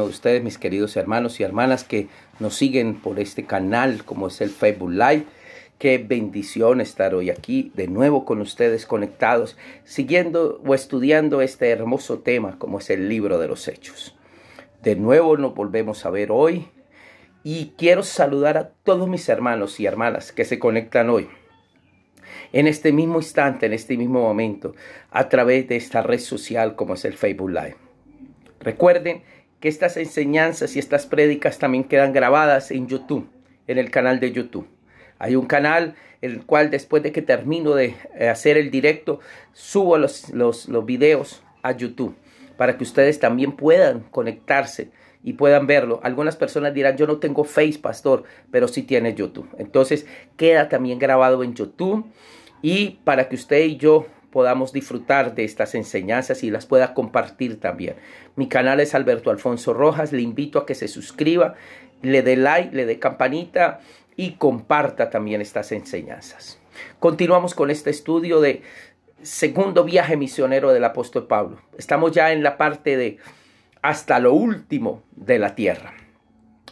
de ustedes, mis queridos hermanos y hermanas que nos siguen por este canal como es el Facebook Live. Qué bendición estar hoy aquí de nuevo con ustedes conectados, siguiendo o estudiando este hermoso tema como es el libro de los hechos. De nuevo nos volvemos a ver hoy y quiero saludar a todos mis hermanos y hermanas que se conectan hoy. En este mismo instante, en este mismo momento, a través de esta red social como es el Facebook Live. Recuerden que estas enseñanzas y estas prédicas también quedan grabadas en YouTube, en el canal de YouTube. Hay un canal en el cual después de que termino de eh, hacer el directo, subo los, videos a YouTube para que ustedes también puedan conectarse y puedan verlo. Algunas personas dirán, yo no tengo Face, pastor, pero sí tiene YouTube. Entonces queda también grabado en YouTube y para que usted y yo podamos disfrutar de estas enseñanzas y las pueda compartir también. Mi canal es Alberto Alfonso Rojas, le invito a que se suscriba, le dé like, le dé campanita y comparta también estas enseñanzas. Continuamos con este estudio de segundo viaje misionero del apóstol Pablo. Estamos ya en la parte de hasta lo último de la tierra.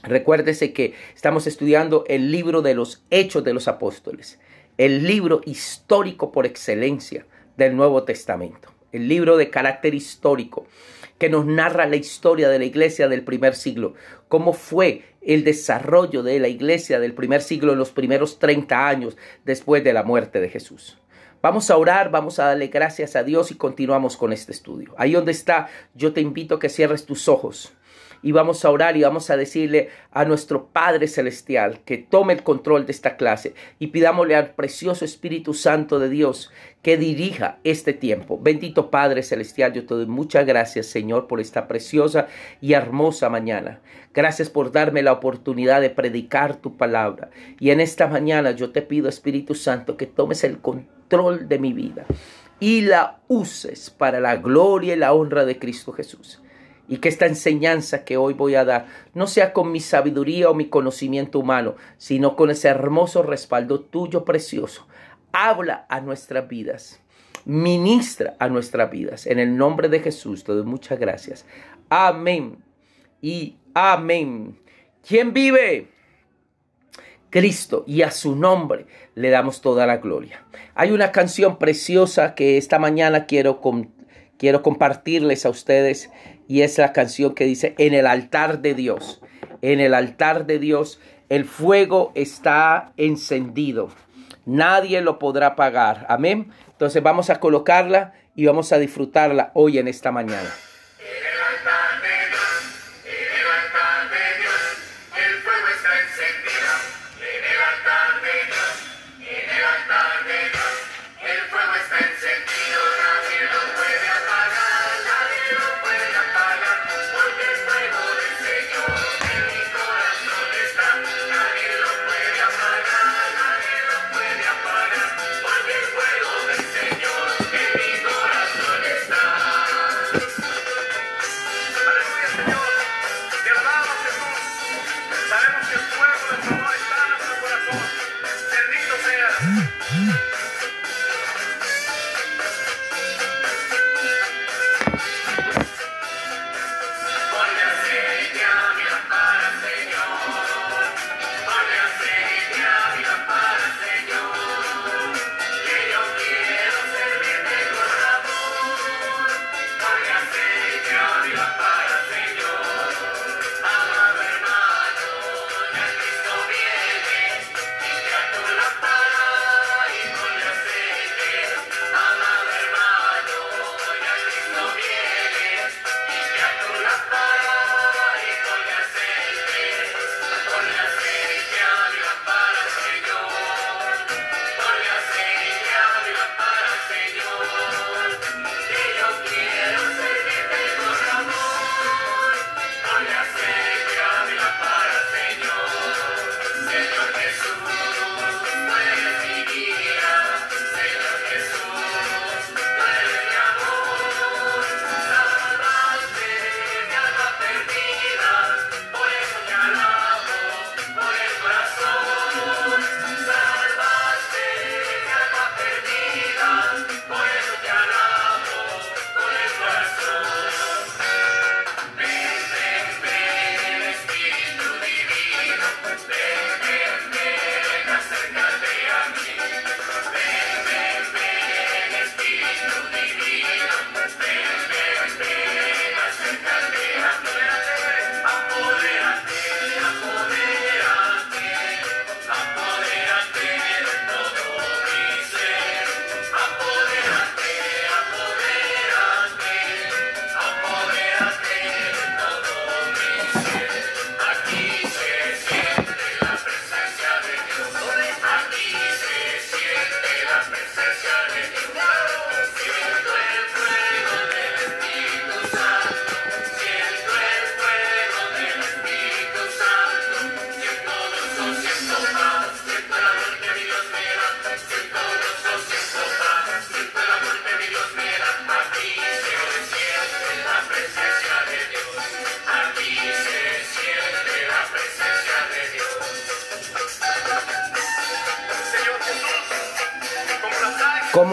Recuérdese que estamos estudiando el libro de los Hechos de los Apóstoles, el libro histórico por excelencia del Nuevo Testamento, el libro de carácter histórico que nos narra la historia de la iglesia del primer siglo, cómo fue el desarrollo de la iglesia del primer siglo en los primeros 30 años después de la muerte de Jesús. Vamos a orar, vamos a darle gracias a Dios y continuamos con este estudio. Ahí donde está, yo te invito a que cierres tus ojos y vamos a orar y vamos a decirle a nuestro Padre Celestial que tome el control de esta clase y pidámosle al precioso Espíritu Santo de Dios que dirija este tiempo. Bendito Padre Celestial, yo te doy muchas gracias, Señor, por esta preciosa y hermosa mañana. Gracias por darme la oportunidad de predicar tu palabra. Y en esta mañana yo te pido, Espíritu Santo, que tomes el control de mi vida y la uses para la gloria y la honra de Cristo Jesús y que esta enseñanza que hoy voy a dar no sea con mi sabiduría o mi conocimiento humano, sino con ese hermoso respaldo tuyo precioso. Habla a nuestras vidas, ministra a nuestras vidas. En el nombre de Jesús te doy muchas gracias. Amén y amén. ¿Quién vive? Cristo y a su nombre le damos toda la gloria. Hay una canción preciosa que esta mañana quiero, quiero compartirles a ustedes y es la canción que dice, en el altar de Dios, en el altar de Dios el fuego está encendido, nadie lo podrá pagar, amén. Entonces vamos a colocarla y vamos a disfrutarla hoy en esta mañana.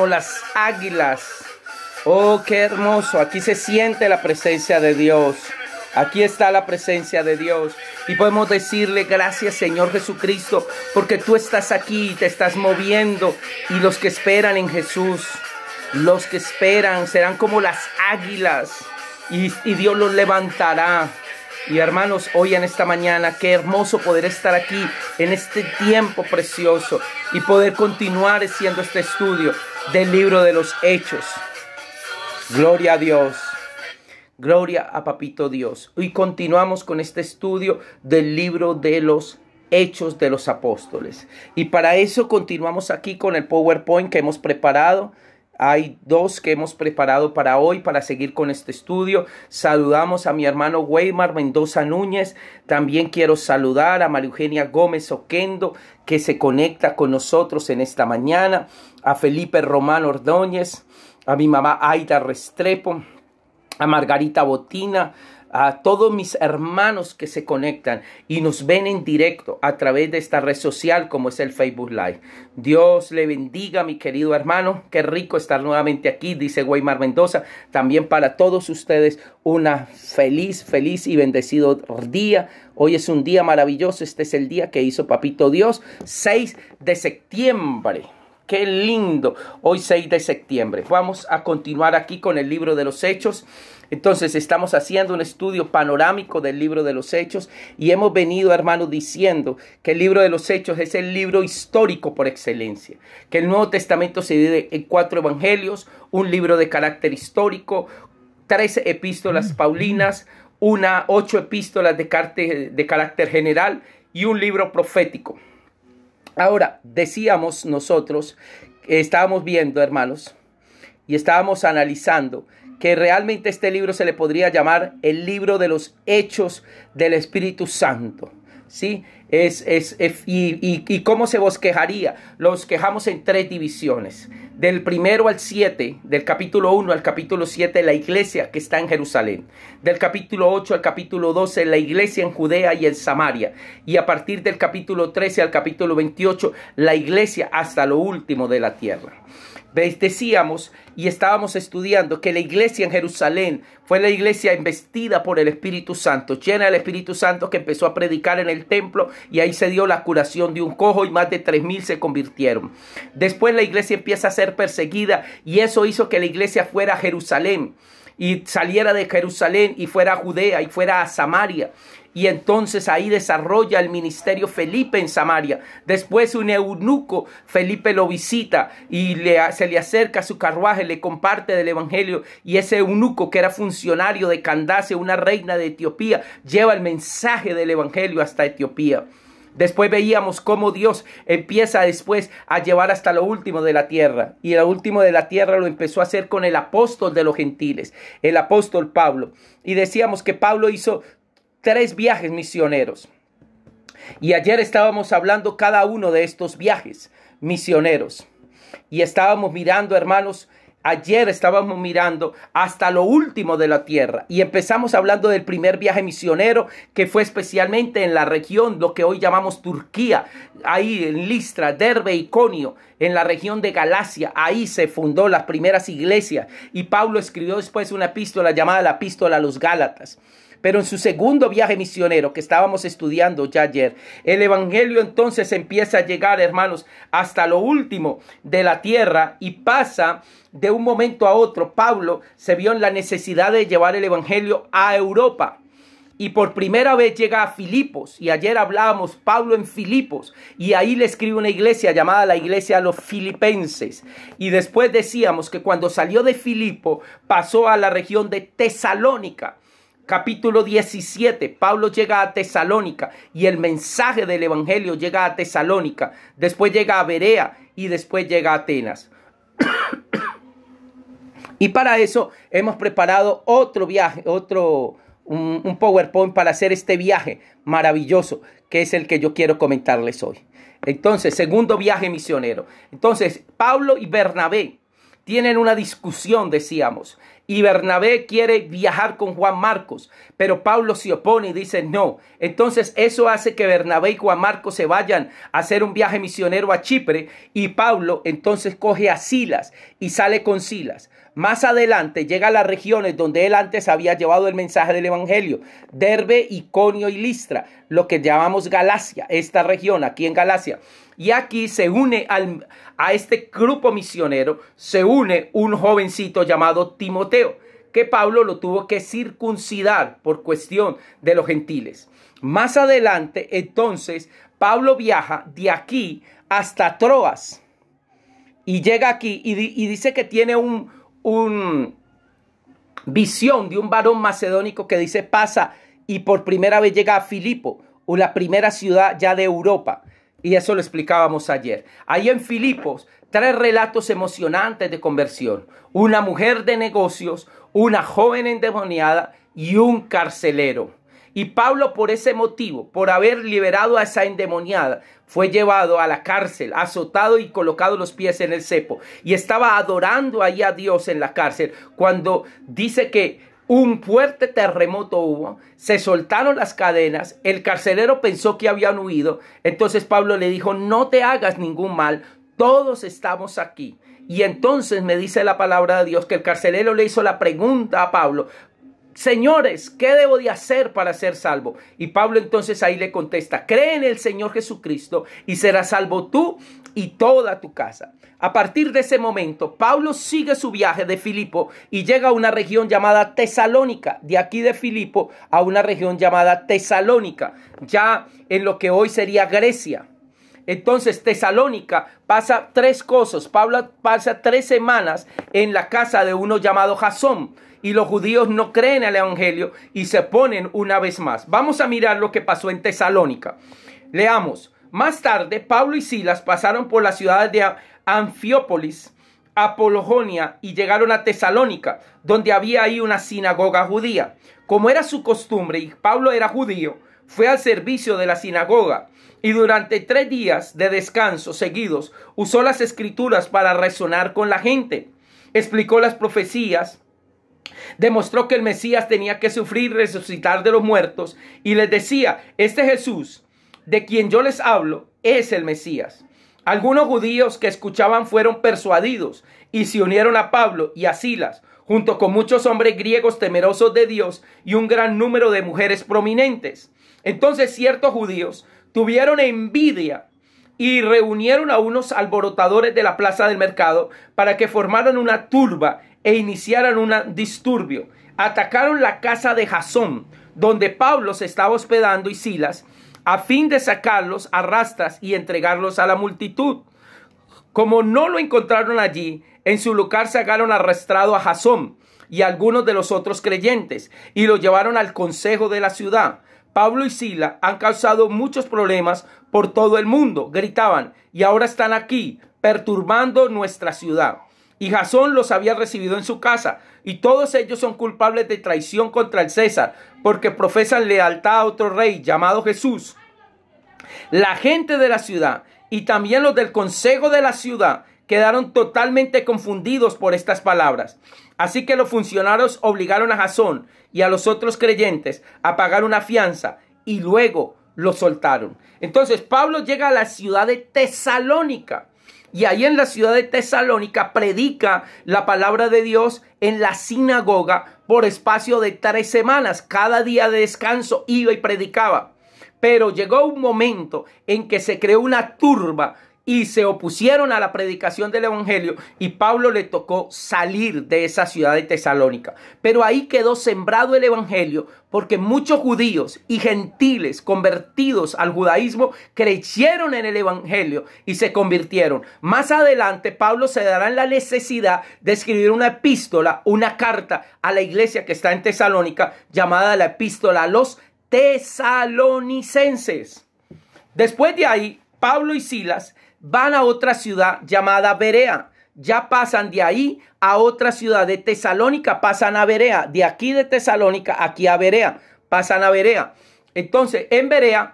las águilas. Oh, qué hermoso. Aquí se siente la presencia de Dios. Aquí está la presencia de Dios. Y podemos decirle gracias Señor Jesucristo, porque tú estás aquí, y te estás moviendo. Y los que esperan en Jesús, los que esperan serán como las águilas. Y, y Dios los levantará. Y hermanos, hoy en esta mañana, qué hermoso poder estar aquí en este tiempo precioso y poder continuar haciendo este estudio del libro de los hechos. Gloria a Dios. Gloria a Papito Dios. y continuamos con este estudio del libro de los hechos de los apóstoles. Y para eso continuamos aquí con el PowerPoint que hemos preparado hay dos que hemos preparado para hoy para seguir con este estudio. Saludamos a mi hermano Weimar Mendoza Núñez. También quiero saludar a María Eugenia Gómez Oquendo que se conecta con nosotros en esta mañana. A Felipe Román Ordóñez. A mi mamá Aida Restrepo. A Margarita Botina a todos mis hermanos que se conectan y nos ven en directo a través de esta red social como es el Facebook Live. Dios le bendiga, mi querido hermano. Qué rico estar nuevamente aquí, dice Weimar Mendoza. También para todos ustedes una feliz, feliz y bendecido día. Hoy es un día maravilloso. Este es el día que hizo Papito Dios, 6 de septiembre. Qué lindo. Hoy 6 de septiembre. Vamos a continuar aquí con el libro de los Hechos. Entonces estamos haciendo un estudio panorámico del libro de los hechos y hemos venido, hermanos, diciendo que el libro de los hechos es el libro histórico por excelencia, que el Nuevo Testamento se divide en cuatro evangelios, un libro de carácter histórico, tres epístolas mm. paulinas, una ocho epístolas de, de carácter general y un libro profético. Ahora, decíamos nosotros, estábamos viendo, hermanos, y estábamos analizando que realmente este libro se le podría llamar el libro de los hechos del Espíritu Santo. ¿Sí? Es, es, y, cómo se bosquejaría? Los quejamos en tres divisiones. Del primero al siete, del capítulo uno al capítulo siete, la iglesia que está en Jerusalén. Del capítulo ocho al capítulo doce, la iglesia en Judea y en Samaria. Y a partir del capítulo 13 al capítulo 28, la iglesia hasta lo último de la tierra decíamos y estábamos estudiando que la iglesia en Jerusalén fue la iglesia investida por el Espíritu Santo, llena del Espíritu Santo que empezó a predicar en el templo y ahí se dio la curación de un cojo y más de 3.000 mil se convirtieron. Después la iglesia empieza a ser perseguida y eso hizo que la iglesia fuera a Jerusalén y saliera de Jerusalén y fuera a Judea y fuera a Samaria y entonces ahí desarrolla el ministerio Felipe en Samaria. Después un eunuco, Felipe lo visita y le, se le acerca su carruaje, le comparte del Evangelio y ese eunuco que era funcionario de Candace, una reina de Etiopía, lleva el mensaje del Evangelio hasta Etiopía. Después veíamos cómo Dios empieza después a llevar hasta lo último de la tierra. Y lo último de la tierra lo empezó a hacer con el apóstol de los gentiles, el apóstol Pablo. Y decíamos que Pablo hizo tres viajes misioneros. Y ayer estábamos hablando cada uno de estos viajes misioneros. Y estábamos mirando, hermanos, ayer estábamos mirando hasta lo último de la tierra y empezamos hablando del primer viaje misionero que fue especialmente en la región, lo que hoy llamamos Turquía, ahí en Listra, Derbe y Conio, en la región de Galacia, ahí se fundó las primeras iglesias y Pablo escribió después una epístola llamada la epístola a los Gálatas. Pero en su segundo viaje misionero que estábamos estudiando ya ayer, el Evangelio entonces empieza a llegar, hermanos, hasta lo último de la tierra y pasa de un momento a otro. Pablo se vio en la necesidad de llevar el Evangelio a Europa y por primera vez llega a Filipos. Y ayer hablábamos Pablo en Filipos. Y ahí le escribe una iglesia llamada la iglesia a los filipenses. Y después decíamos que cuando salió de Filipo pasó a la región de Tesalónica capítulo 17, Pablo llega a Tesalónica y el mensaje del Evangelio llega a Tesalónica, después llega a Berea y después llega a Atenas. y para eso hemos preparado otro viaje, otro, un, un PowerPoint para hacer este viaje maravilloso, que es el que yo quiero comentarles hoy. Entonces, segundo viaje misionero. Entonces, Pablo y Bernabé tienen una discusión, decíamos y Bernabé quiere viajar con Juan Marcos, pero Pablo se opone y dice no. Entonces eso hace que Bernabé y Juan Marcos se vayan a hacer un viaje misionero a Chipre y Pablo entonces coge a Silas y sale con Silas. Más adelante llega a las regiones donde él antes había llevado el mensaje del Evangelio, Derbe, Iconio y Listra, lo que llamamos Galacia, esta región aquí en Galacia. Y aquí se une a este grupo misionero, se une un jovencito llamado Timoteo, que Pablo lo tuvo que circuncidar por cuestión de los gentiles. Más adelante, entonces, Pablo viaja de aquí hasta Troas y llega aquí y, dice que tiene un, un visión de un varón macedónico que dice pasa y por primera vez llega a Filipo, o la primera ciudad ya de Europa. Y eso lo explicábamos ayer. Ahí en Filipos, tres relatos emocionantes de conversión. Una mujer de negocios, una joven endemoniada y un carcelero. Y Pablo por ese motivo, por haber liberado a esa endemoniada, fue llevado a la cárcel, azotado y colocado los pies en el cepo. Y estaba adorando ahí a Dios en la cárcel cuando dice que un fuerte terremoto hubo, se soltaron las cadenas, el carcelero pensó que habían huido, entonces Pablo le dijo, no te hagas ningún mal, todos estamos aquí. Y entonces me dice la palabra de Dios que el carcelero le hizo la pregunta a Pablo, Señores, ¿qué debo de hacer para ser salvo? Y Pablo entonces ahí le contesta, cree en el Señor Jesucristo y serás salvo tú y toda tu casa. A partir de ese momento, Pablo sigue su viaje de Filipo y llega a una región llamada Tesalónica, de aquí de Filipo a una región llamada Tesalónica, ya en lo que hoy sería Grecia. Entonces, Tesalónica pasa tres cosas. Pablo pasa tres semanas en la casa de uno llamado Jasón. Y los judíos no creen al Evangelio y se ponen una vez más. Vamos a mirar lo que pasó en Tesalónica. Leamos. Más tarde, Pablo y Silas pasaron por la ciudad de Anfiópolis, Apolonia y llegaron a Tesalónica, donde había ahí una sinagoga judía. Como era su costumbre y Pablo era judío, fue al servicio de la sinagoga y durante tres días de descanso seguidos usó las escrituras para resonar con la gente. Explicó las profecías, demostró que el Mesías tenía que sufrir y resucitar de los muertos y les decía, este Jesús de quien yo les hablo es el Mesías. Algunos judíos que escuchaban fueron persuadidos y se unieron a Pablo y a Silas, junto con muchos hombres griegos temerosos de Dios y un gran número de mujeres prominentes. Entonces ciertos judíos tuvieron envidia y reunieron a unos alborotadores de la plaza del mercado para que formaran una turba e iniciaran un disturbio. Atacaron la casa de Jasón, donde Pablo se estaba hospedando y Silas, a fin de sacarlos a rastras y entregarlos a la multitud. Como no lo encontraron allí, en su lugar se sacaron arrastrado a Jasón y algunos de los otros creyentes y lo llevaron al consejo de la ciudad. Pablo y Sila han causado muchos problemas por todo el mundo, gritaban, y ahora están aquí, perturbando nuestra ciudad y Jasón los había recibido en su casa. Y todos ellos son culpables de traición contra el César, porque profesan lealtad a otro rey llamado Jesús. La gente de la ciudad y también los del consejo de la ciudad quedaron totalmente confundidos por estas palabras. Así que los funcionarios obligaron a Jasón y a los otros creyentes a pagar una fianza y luego los soltaron. Entonces Pablo llega a la ciudad de Tesalónica y ahí en la ciudad de Tesalónica predica la palabra de Dios en la sinagoga por espacio de tres semanas. Cada día de descanso iba y predicaba. Pero llegó un momento en que se creó una turba y se opusieron a la predicación del Evangelio y Pablo le tocó salir de esa ciudad de Tesalónica. Pero ahí quedó sembrado el Evangelio porque muchos judíos y gentiles convertidos al judaísmo creyeron en el Evangelio y se convirtieron. Más adelante Pablo se dará la necesidad de escribir una epístola, una carta a la iglesia que está en Tesalónica llamada la epístola a los tesalonicenses. Después de ahí, Pablo y Silas van a otra ciudad llamada Berea. Ya pasan de ahí a otra ciudad de Tesalónica, pasan a Berea. De aquí de Tesalónica, aquí a Berea, pasan a Berea. Entonces, en Berea,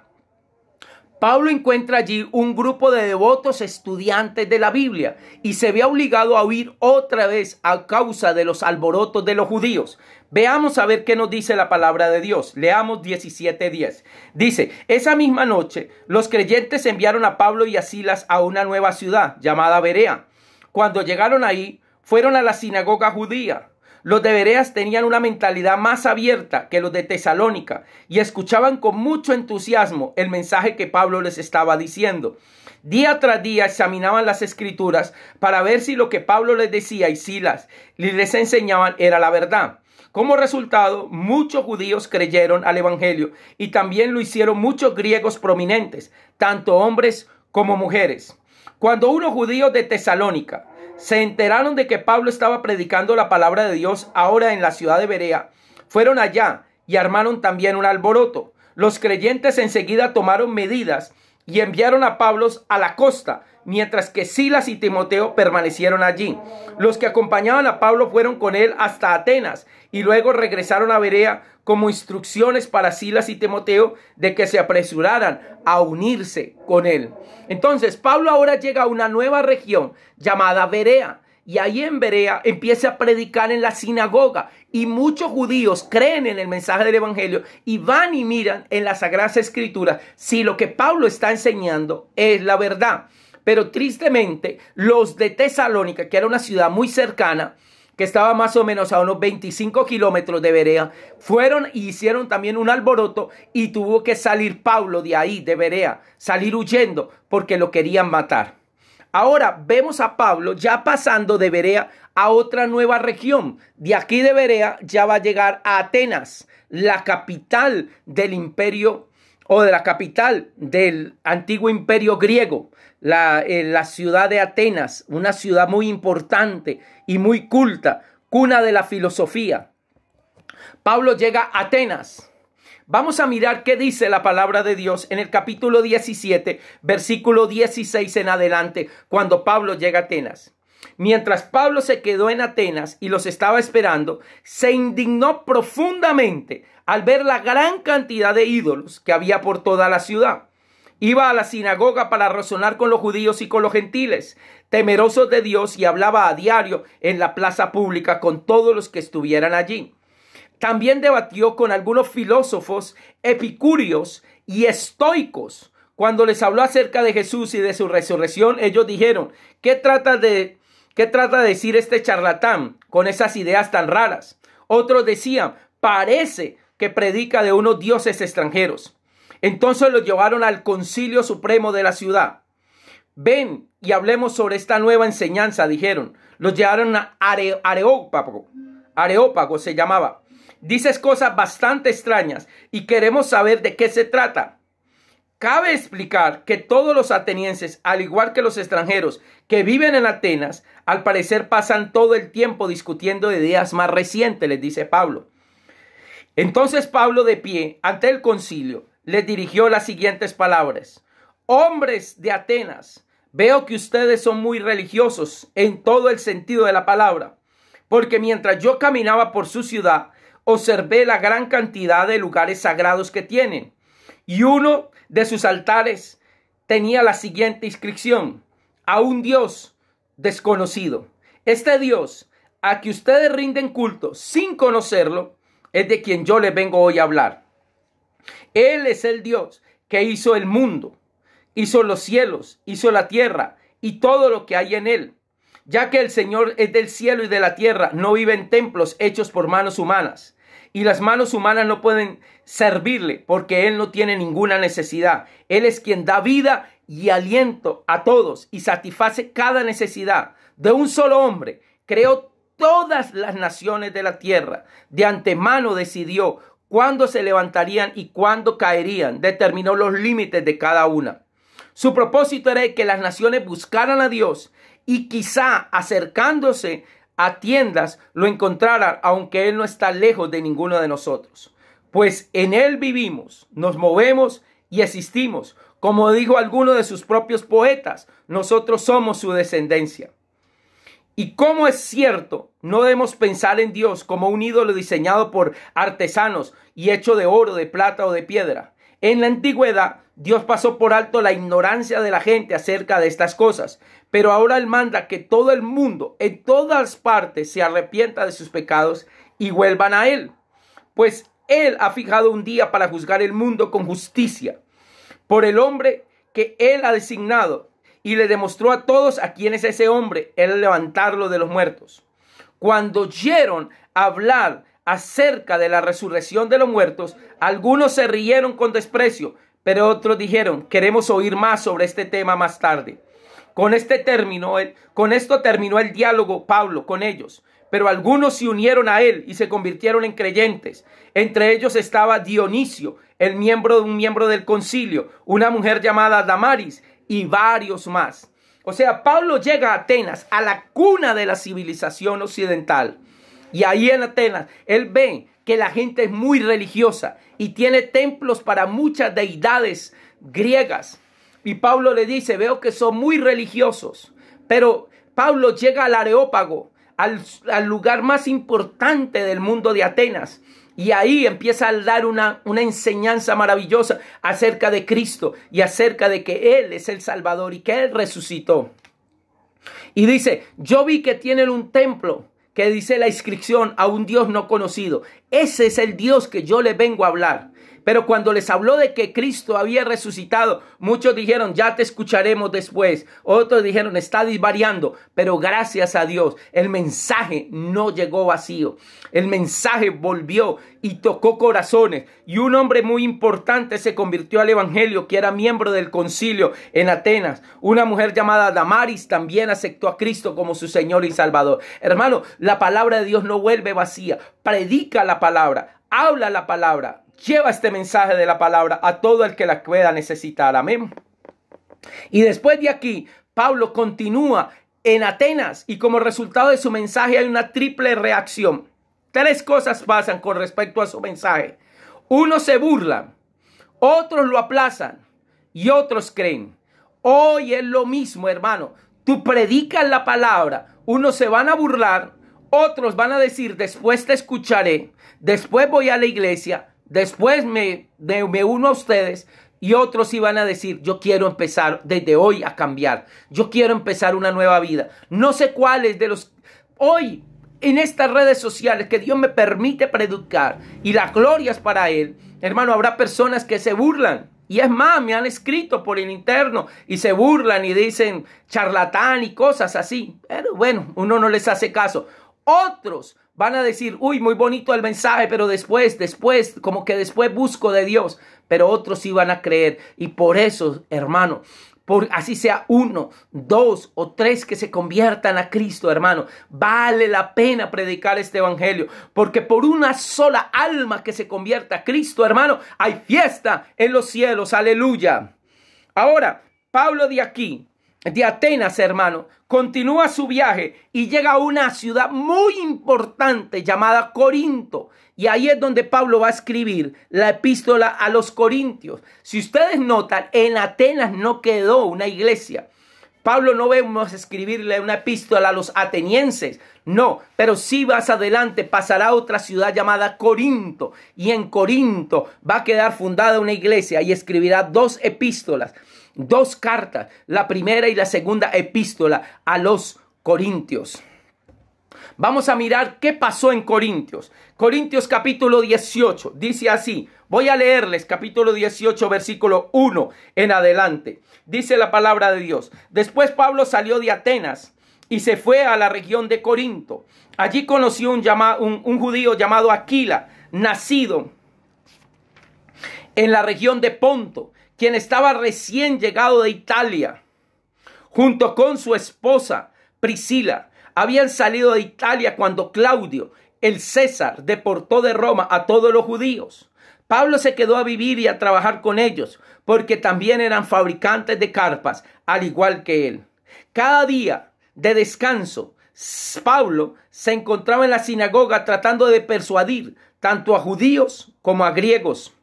Pablo encuentra allí un grupo de devotos estudiantes de la Biblia y se ve obligado a huir otra vez a causa de los alborotos de los judíos. Veamos a ver qué nos dice la palabra de Dios. Leamos 17:10. Dice, esa misma noche los creyentes enviaron a Pablo y a Silas a una nueva ciudad llamada Berea. Cuando llegaron ahí, fueron a la sinagoga judía. Los de Berea tenían una mentalidad más abierta que los de Tesalónica y escuchaban con mucho entusiasmo el mensaje que Pablo les estaba diciendo. Día tras día examinaban las escrituras para ver si lo que Pablo les decía y Silas les enseñaban era la verdad. Como resultado, muchos judíos creyeron al Evangelio y también lo hicieron muchos griegos prominentes, tanto hombres como mujeres. Cuando unos judíos de Tesalónica se enteraron de que Pablo estaba predicando la palabra de Dios ahora en la ciudad de Berea, fueron allá y armaron también un alboroto. Los creyentes enseguida tomaron medidas y enviaron a Pablo a la costa, mientras que Silas y Timoteo permanecieron allí. Los que acompañaban a Pablo fueron con él hasta Atenas y luego regresaron a Berea como instrucciones para Silas y Timoteo de que se apresuraran a unirse con él. Entonces Pablo ahora llega a una nueva región llamada Berea y ahí en Berea empieza a predicar en la sinagoga. Y muchos judíos creen en el mensaje del Evangelio y van y miran en las Sagradas Escrituras si lo que Pablo está enseñando es la verdad. Pero tristemente, los de Tesalónica, que era una ciudad muy cercana, que estaba más o menos a unos 25 kilómetros de Berea, fueron y hicieron también un alboroto y tuvo que salir Pablo de ahí, de Berea, salir huyendo porque lo querían matar. Ahora vemos a Pablo ya pasando de Berea a otra nueva región. De aquí de Berea ya va a llegar a Atenas, la capital del imperio o de la capital del antiguo imperio griego, la, eh, la ciudad de Atenas, una ciudad muy importante y muy culta, cuna de la filosofía. Pablo llega a Atenas Vamos a mirar qué dice la palabra de Dios en el capítulo 17, versículo 16 en adelante, cuando Pablo llega a Atenas. Mientras Pablo se quedó en Atenas y los estaba esperando, se indignó profundamente al ver la gran cantidad de ídolos que había por toda la ciudad. Iba a la sinagoga para razonar con los judíos y con los gentiles, temerosos de Dios, y hablaba a diario en la plaza pública con todos los que estuvieran allí. También debatió con algunos filósofos epicúreos y estoicos. Cuando les habló acerca de Jesús y de su resurrección, ellos dijeron, ¿qué trata de, qué trata decir este charlatán con esas ideas tan raras? Otros decían, parece que predica de unos dioses extranjeros. Entonces los llevaron al concilio supremo de la ciudad. Ven y hablemos sobre esta nueva enseñanza, dijeron. Los llevaron a Areópago. Areópago se llamaba dices cosas bastante extrañas y queremos saber de qué se trata. Cabe explicar que todos los atenienses, al igual que los extranjeros que viven en Atenas, al parecer pasan todo el tiempo discutiendo de ideas más recientes, les dice Pablo. Entonces Pablo de pie ante el concilio les dirigió las siguientes palabras. Hombres de Atenas, veo que ustedes son muy religiosos en todo el sentido de la palabra, porque mientras yo caminaba por su ciudad, observé la gran cantidad de lugares sagrados que tienen. Y uno de sus altares tenía la siguiente inscripción, a un Dios desconocido. Este Dios a que ustedes rinden culto sin conocerlo es de quien yo les vengo hoy a hablar. Él es el Dios que hizo el mundo, hizo los cielos, hizo la tierra y todo lo que hay en él. Ya que el Señor es del cielo y de la tierra, no vive en templos hechos por manos humanas y las manos humanas no pueden servirle porque Él no tiene ninguna necesidad. Él es quien da vida y aliento a todos y satisface cada necesidad de un solo hombre. Creó todas las naciones de la tierra. De antemano decidió cuándo se levantarían y cuándo caerían. Determinó los límites de cada una. Su propósito era que las naciones buscaran a Dios y quizá acercándose a tiendas lo encontrará aunque Él no está lejos de ninguno de nosotros. Pues en Él vivimos, nos movemos y existimos. Como dijo alguno de sus propios poetas, nosotros somos su descendencia. Y como es cierto, no debemos pensar en Dios como un ídolo diseñado por artesanos y hecho de oro, de plata o de piedra. En la antigüedad, Dios pasó por alto la ignorancia de la gente acerca de estas cosas, pero ahora Él manda que todo el mundo, en todas partes, se arrepienta de sus pecados y vuelvan a Él. Pues Él ha fijado un día para juzgar el mundo con justicia por el hombre que Él ha designado y le demostró a todos a quién es ese hombre, el levantarlo de los muertos. Cuando oyeron hablar acerca de la resurrección de los muertos, algunos se rieron con desprecio, pero otros dijeron, queremos oír más sobre este tema más tarde. Con, este con esto terminó el diálogo Pablo con ellos. Pero algunos se unieron a él y se convirtieron en creyentes. Entre ellos estaba Dionisio, el miembro de un miembro del concilio, una mujer llamada Damaris y varios más. O sea, Pablo llega a Atenas, a la cuna de la civilización occidental. Y ahí en Atenas, él ve que la gente es muy religiosa y tiene templos para muchas deidades griegas. Y Pablo le dice, veo que son muy religiosos, pero Pablo llega al Areópago, al, lugar más importante del mundo de Atenas. Y ahí empieza a dar una, una, enseñanza maravillosa acerca de Cristo y acerca de que Él es el Salvador y que Él resucitó. Y dice, yo vi que tienen un templo que dice la inscripción a un Dios no conocido. Ese es el Dios que yo le vengo a hablar. Pero cuando les habló de que Cristo había resucitado, muchos dijeron, ya te escucharemos después. Otros dijeron, está disvariando. Pero gracias a Dios, el mensaje no llegó vacío. El mensaje volvió y tocó corazones. Y un hombre muy importante se convirtió al Evangelio, que era miembro del concilio en Atenas. Una mujer llamada Damaris también aceptó a Cristo como su Señor y Salvador. Hermano, la palabra de Dios no vuelve vacía. Predica la palabra. Habla la palabra, Lleva este mensaje de la palabra a todo el que la pueda necesitar. Amén. Y después de aquí, Pablo continúa en Atenas y como resultado de su mensaje hay una triple reacción. Tres cosas pasan con respecto a su mensaje. Uno se burla, otros lo aplazan y otros creen. Hoy es lo mismo, hermano. Tú predicas la palabra, unos se van a burlar, otros van a decir, después te escucharé, después voy a la iglesia, Después me, uno a ustedes y otros iban a decir, yo quiero empezar desde hoy a cambiar, yo quiero empezar una nueva vida. No sé cuáles de los... Hoy, en estas redes sociales que Dios me permite predicar y la gloria es para Él, hermano, habrá personas que se burlan. Y es más, me han escrito por el interno y se burlan y dicen charlatán y cosas así. Pero bueno, uno no les hace caso. Otros Van a decir, uy, muy bonito el mensaje, pero después, después, como que después busco de Dios. Pero otros sí van a creer. Y por eso, hermano, por así sea uno, dos o tres que se conviertan a Cristo, hermano. Vale la pena predicar este evangelio, porque por una sola alma que se convierta a Cristo, hermano, hay fiesta en los cielos, aleluya. Ahora, Pablo de aquí de Atenas, hermano, continúa su viaje y llega a una ciudad muy importante llamada Corinto. Y ahí es donde Pablo va a escribir la epístola a los Corintios. Si ustedes notan, en Atenas no quedó una iglesia. Pablo no vemos escribirle una epístola a los atenienses, no, pero si vas adelante pasará a otra ciudad llamada Corinto y en Corinto va a quedar fundada una iglesia y escribirá dos epístolas dos cartas, la primera y la segunda epístola a los Corintios. Vamos a mirar qué pasó en Corintios. Corintios capítulo 18 dice así, voy a leerles capítulo 18 versículo 1 en adelante. Dice la palabra de Dios. Después Pablo salió de Atenas y se fue a la región de Corinto. Allí conoció un, un judío llamado Aquila, nacido en la región de Ponto quien estaba recién llegado de Italia, junto con su esposa Priscila, habían salido de Italia cuando Claudio, el César, deportó de Roma a todos los judíos. Pablo se quedó a vivir y a trabajar con ellos, porque también eran fabricantes de carpas, al igual que él. Cada día de descanso, Pablo se encontraba en la sinagoga tratando de persuadir tanto a judíos como a griegos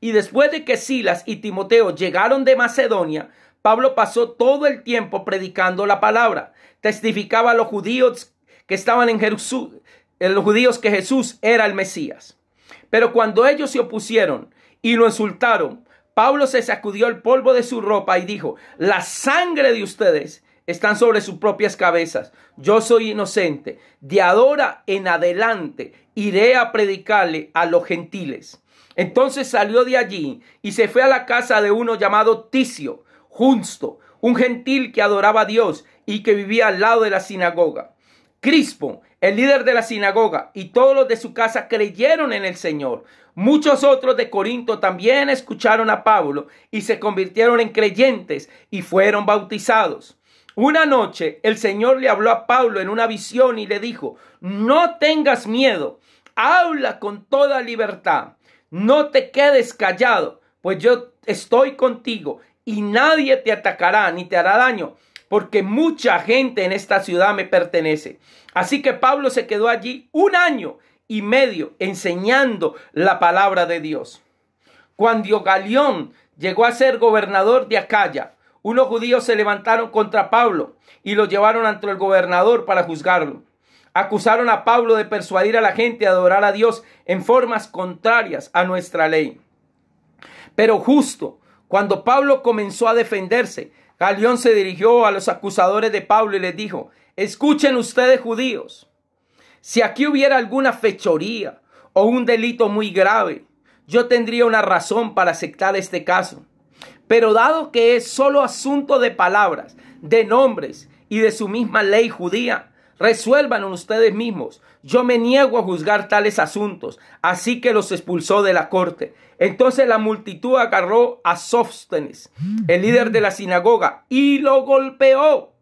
y después de que Silas y Timoteo llegaron de Macedonia, Pablo pasó todo el tiempo predicando la palabra. Testificaba a los judíos que estaban en Jerusalén, eh, los judíos que Jesús era el Mesías. Pero cuando ellos se opusieron y lo insultaron, Pablo se sacudió el polvo de su ropa y dijo, la sangre de ustedes está sobre sus propias cabezas. Yo soy inocente. De ahora en adelante iré a predicarle a los gentiles. Entonces salió de allí y se fue a la casa de uno llamado Ticio, justo, un gentil que adoraba a Dios y que vivía al lado de la sinagoga. Crispo, el líder de la sinagoga, y todos los de su casa creyeron en el Señor. Muchos otros de Corinto también escucharon a Pablo y se convirtieron en creyentes y fueron bautizados. Una noche el Señor le habló a Pablo en una visión y le dijo, no tengas miedo, habla con toda libertad no te quedes callado, pues yo estoy contigo y nadie te atacará ni te hará daño, porque mucha gente en esta ciudad me pertenece. Así que Pablo se quedó allí un año y medio enseñando la palabra de Dios. Cuando Galión llegó a ser gobernador de Acaya, unos judíos se levantaron contra Pablo y lo llevaron ante el gobernador para juzgarlo. Acusaron a Pablo de persuadir a la gente a adorar a Dios en formas contrarias a nuestra ley. Pero justo cuando Pablo comenzó a defenderse, Galión se dirigió a los acusadores de Pablo y les dijo, escuchen ustedes judíos, si aquí hubiera alguna fechoría o un delito muy grave, yo tendría una razón para aceptar este caso. Pero dado que es solo asunto de palabras, de nombres y de su misma ley judía, Resuelvan ustedes mismos. Yo me niego a juzgar tales asuntos. Así que los expulsó de la corte. Entonces la multitud agarró a Sóstenes, el líder de la sinagoga, y lo golpeó.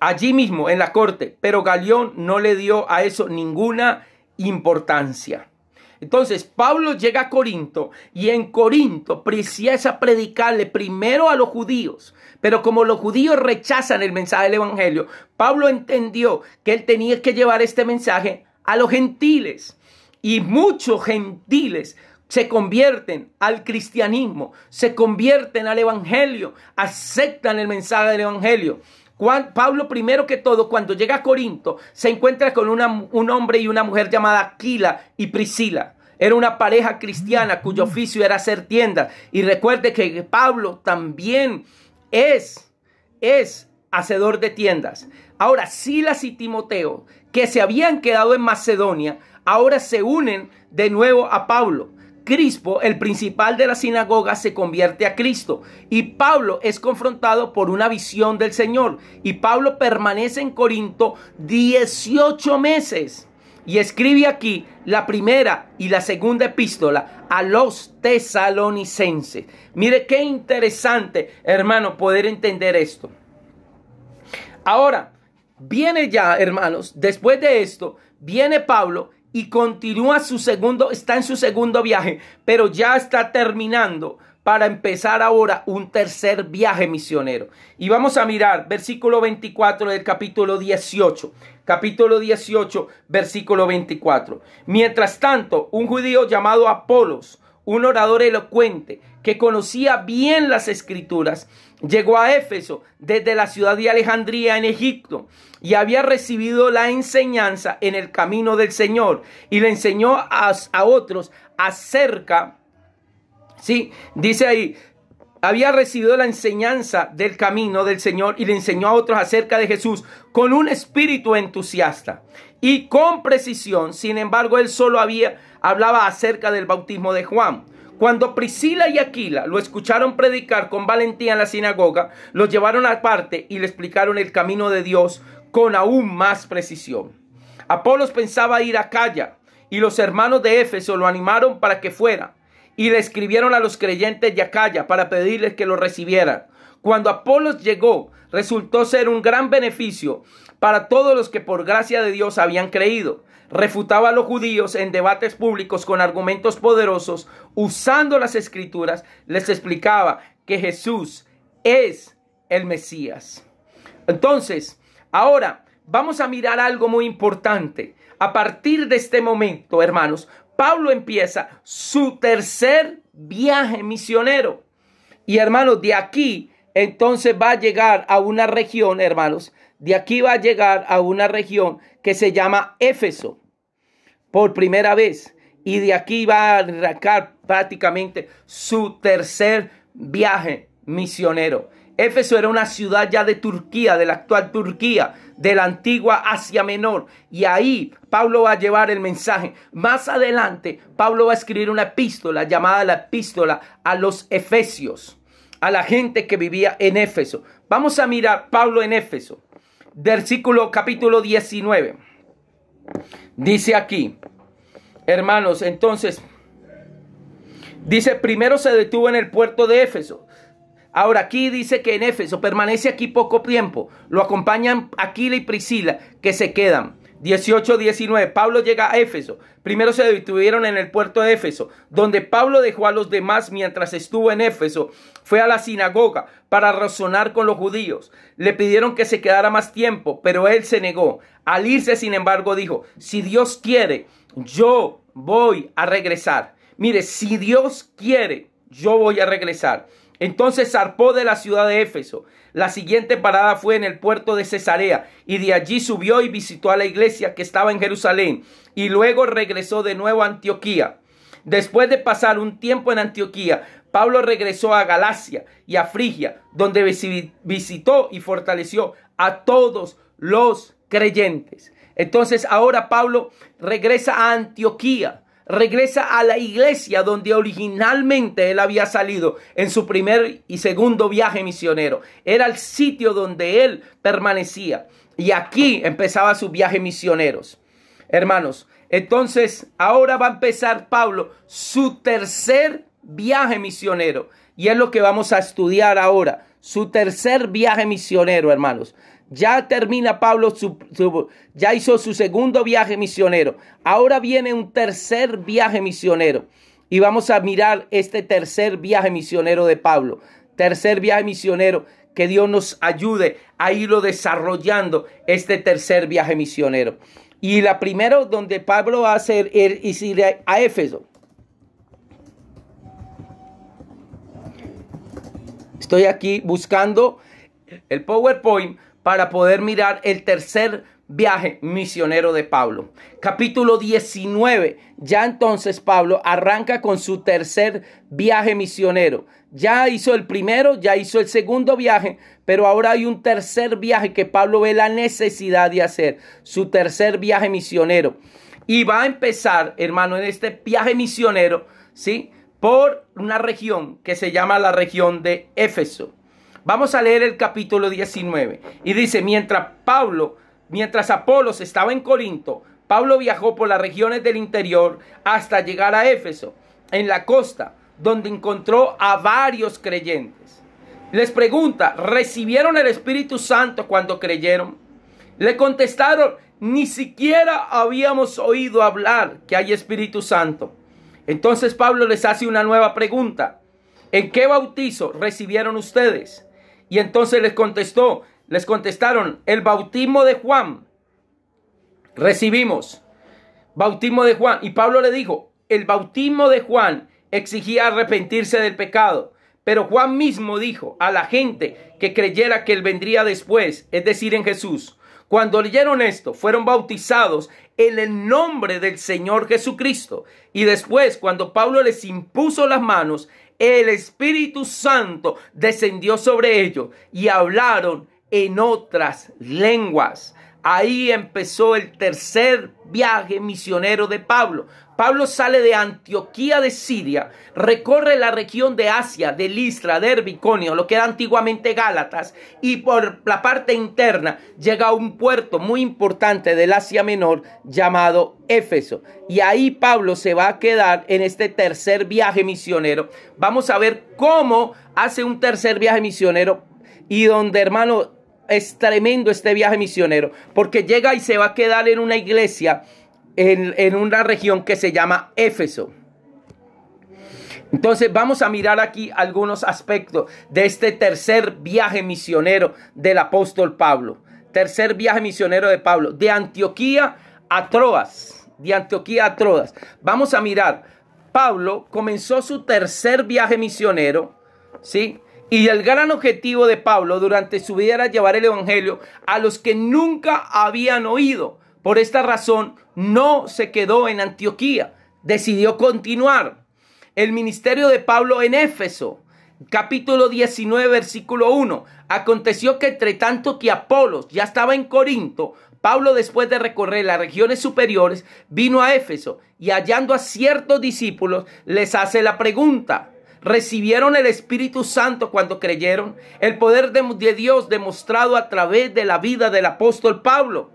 Allí mismo, en la corte. Pero Galeón no le dio a eso ninguna importancia. Entonces, Pablo llega a Corinto y en Corinto precisa predicarle primero a los judíos, pero como los judíos rechazan el mensaje del Evangelio, Pablo entendió que él tenía que llevar este mensaje a los gentiles. Y muchos gentiles se convierten al cristianismo, se convierten al Evangelio, aceptan el mensaje del Evangelio. Pablo primero que todo, cuando llega a Corinto, se encuentra con un hombre y una mujer llamada Aquila y Priscila. Era una pareja cristiana cuyo oficio era hacer tiendas. Y recuerde que Pablo también es, es hacedor de tiendas. Ahora, Silas y Timoteo, que se habían quedado en Macedonia, ahora se unen de nuevo a Pablo. Crispo, el principal de la sinagoga, se convierte a Cristo y Pablo es confrontado por una visión del Señor y Pablo permanece en Corinto 18 meses. Y escribe aquí la primera y la segunda epístola a los tesalonicenses. Mire qué interesante, hermano, poder entender esto. Ahora, viene ya, hermanos, después de esto, viene Pablo y continúa su segundo, está en su segundo viaje, pero ya está terminando para empezar ahora un tercer viaje misionero. Y vamos a mirar versículo 24 del capítulo 18. Capítulo 18, versículo 24. Mientras tanto, un judío llamado Apolos, un orador elocuente que conocía bien las escrituras, llegó a Éfeso desde la ciudad de Alejandría en Egipto y había recibido la enseñanza en el camino del Señor y le enseñó a, a otros acerca Sí, dice ahí, había recibido la enseñanza del camino del Señor y le enseñó a otros acerca de Jesús con un espíritu entusiasta y con precisión. Sin embargo, él solo había hablaba acerca del bautismo de Juan. Cuando Priscila y Aquila lo escucharon predicar con valentía en la sinagoga, lo llevaron aparte y le explicaron el camino de Dios con aún más precisión. Apolos pensaba ir a Calla y los hermanos de Éfeso lo animaron para que fuera y le escribieron a los creyentes de Acaya para pedirles que lo recibieran. Cuando Apolos llegó, resultó ser un gran beneficio para todos los que por gracia de Dios habían creído. Refutaba a los judíos en debates públicos con argumentos poderosos, usando las escrituras, les explicaba que Jesús es el Mesías. Entonces, ahora vamos a mirar algo muy importante. A partir de este momento, hermanos, Pablo empieza su tercer viaje misionero. Y hermanos, de aquí entonces va a llegar a una región, hermanos, de aquí va a llegar a una región que se llama Éfeso por primera vez. Y de aquí va a arrancar prácticamente su tercer viaje misionero. Éfeso era una ciudad ya de Turquía, de la actual Turquía, de la antigua Asia Menor. Y ahí Pablo va a llevar el mensaje. Más adelante, Pablo va a escribir una epístola llamada la epístola a los Efesios, a la gente que vivía en Éfeso. Vamos a mirar Pablo en Éfeso, versículo capítulo 19. Dice aquí, hermanos, entonces, dice, primero se detuvo en el puerto de Éfeso Ahora aquí dice que en Éfeso permanece aquí poco tiempo. Lo acompañan Aquila y Priscila, que se quedan. 18, 19. Pablo llega a Éfeso. Primero se detuvieron en el puerto de Éfeso, donde Pablo dejó a los demás mientras estuvo en Éfeso. Fue a la sinagoga para razonar con los judíos. Le pidieron que se quedara más tiempo, pero él se negó. Al irse, sin embargo, dijo, si Dios quiere, yo voy a regresar. Mire, si Dios quiere, yo voy a regresar. Entonces zarpó de la ciudad de Éfeso. La siguiente parada fue en el puerto de Cesarea y de allí subió y visitó a la iglesia que estaba en Jerusalén y luego regresó de nuevo a Antioquía. Después de pasar un tiempo en Antioquía, Pablo regresó a Galacia y a Frigia, donde visitó y fortaleció a todos los creyentes. Entonces ahora Pablo regresa a Antioquía regresa a la iglesia donde originalmente él había salido en su primer y segundo viaje misionero. Era el sitio donde él permanecía. Y aquí empezaba su viaje misioneros. Hermanos, entonces ahora va a empezar Pablo su tercer viaje misionero. Y es lo que vamos a estudiar ahora. Su tercer viaje misionero, hermanos. Ya termina Pablo, ya hizo su segundo viaje misionero. Ahora viene un tercer viaje misionero. Y vamos a mirar este tercer viaje misionero de Pablo. Tercer viaje misionero. Que Dios nos ayude a irlo desarrollando este tercer viaje misionero. Y la primera donde Pablo va a hacer es ir a Éfeso. Estoy aquí buscando el PowerPoint para poder mirar el tercer viaje misionero de Pablo. Capítulo 19. Ya entonces Pablo arranca con su tercer viaje misionero. Ya hizo el primero, ya hizo el segundo viaje, pero ahora hay un tercer viaje que Pablo ve la necesidad de hacer, su tercer viaje misionero. Y va a empezar, hermano, en este viaje misionero, ¿sí? Por una región que se llama la región de Éfeso. Vamos a leer el capítulo 19. Y dice, mientras Pablo, mientras Apolos estaba en Corinto, Pablo viajó por las regiones del interior hasta llegar a Éfeso, en la costa, donde encontró a varios creyentes. Les pregunta, ¿recibieron el Espíritu Santo cuando creyeron? Le contestaron, ni siquiera habíamos oído hablar que hay Espíritu Santo. Entonces Pablo les hace una nueva pregunta. ¿En qué bautizo recibieron ustedes? Y entonces les contestó, les contestaron, el bautismo de Juan recibimos. Bautismo de Juan. Y Pablo le dijo, el bautismo de Juan exigía arrepentirse del pecado. Pero Juan mismo dijo a la gente que creyera que él vendría después, es decir, en Jesús. Cuando leyeron esto, fueron bautizados en el nombre del Señor Jesucristo. Y después, cuando Pablo les impuso las manos, el Espíritu Santo descendió sobre ellos y hablaron en otras lenguas. Ahí empezó el tercer viaje misionero de Pablo. Pablo sale de Antioquía de Siria, recorre la región de Asia, de Listra, de Herbiconio, lo que era antiguamente Gálatas, y por la parte interna llega a un puerto muy importante del Asia Menor llamado Éfeso. Y ahí Pablo se va a quedar en este tercer viaje misionero. Vamos a ver cómo hace un tercer viaje misionero y donde, hermano, es tremendo este viaje misionero, porque llega y se va a quedar en una iglesia, en, una región que se llama Éfeso. Entonces vamos a mirar aquí algunos aspectos de este tercer viaje misionero del apóstol Pablo. Tercer viaje misionero de Pablo, de Antioquía a Troas. De Antioquía a Troas. Vamos a mirar. Pablo comenzó su tercer viaje misionero, ¿sí? Y el gran objetivo de Pablo durante su vida era llevar el Evangelio a los que nunca habían oído. Por esta razón no se quedó en Antioquía, decidió continuar. El ministerio de Pablo en Éfeso, capítulo 19, versículo 1. Aconteció que entre tanto que Apolos ya estaba en Corinto, Pablo después de recorrer las regiones superiores, vino a Éfeso y hallando a ciertos discípulos les hace la pregunta recibieron el Espíritu Santo cuando creyeron, el poder de, Dios demostrado a través de la vida del apóstol Pablo.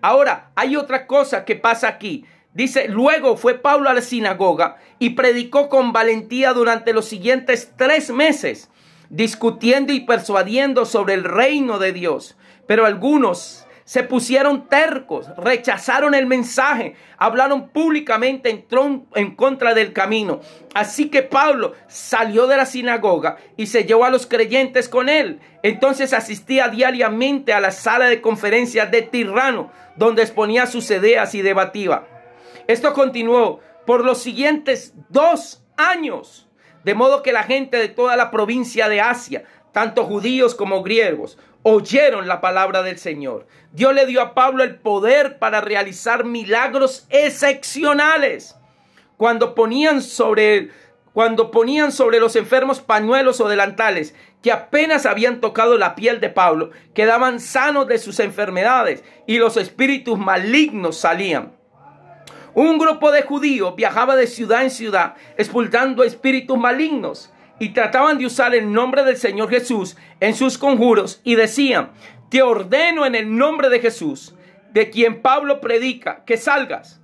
Ahora, hay otra cosa que pasa aquí. Dice, luego fue Pablo a la sinagoga y predicó con valentía durante los siguientes tres meses, discutiendo y persuadiendo sobre el reino de Dios. Pero algunos se pusieron tercos, rechazaron el mensaje, hablaron públicamente en, en contra del camino. Así que Pablo salió de la sinagoga y se llevó a los creyentes con él. Entonces asistía diariamente a la sala de conferencias de Tirrano, donde exponía sus ideas y debatía. Esto continuó por los siguientes dos años. De modo que la gente de toda la provincia de Asia, tanto judíos como griegos, oyeron la palabra del Señor. Dios le dio a Pablo el poder para realizar milagros excepcionales. Cuando ponían sobre cuando ponían sobre los enfermos pañuelos o delantales que apenas habían tocado la piel de Pablo, quedaban sanos de sus enfermedades y los espíritus malignos salían. Un grupo de judíos viajaba de ciudad en ciudad expulsando espíritus malignos y trataban de usar el nombre del Señor Jesús en sus conjuros y decían, te ordeno en el nombre de Jesús, de quien Pablo predica, que salgas.